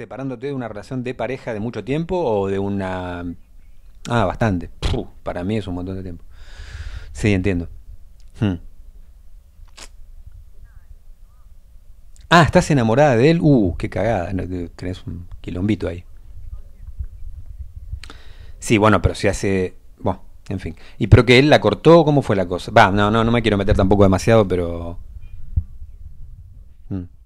separándote de una relación de pareja de mucho tiempo o de una... Ah, bastante. para mí es un montón de tiempo. Sí, entiendo. Hmm. Ah, ¿estás enamorada de él? Uh, qué cagada. Tenés un quilombito ahí. Sí, bueno, pero si hace... Bueno, en fin. ¿Y pero que él la cortó? ¿Cómo fue la cosa? Va, no, no, no me quiero meter tampoco demasiado, pero... Hmm.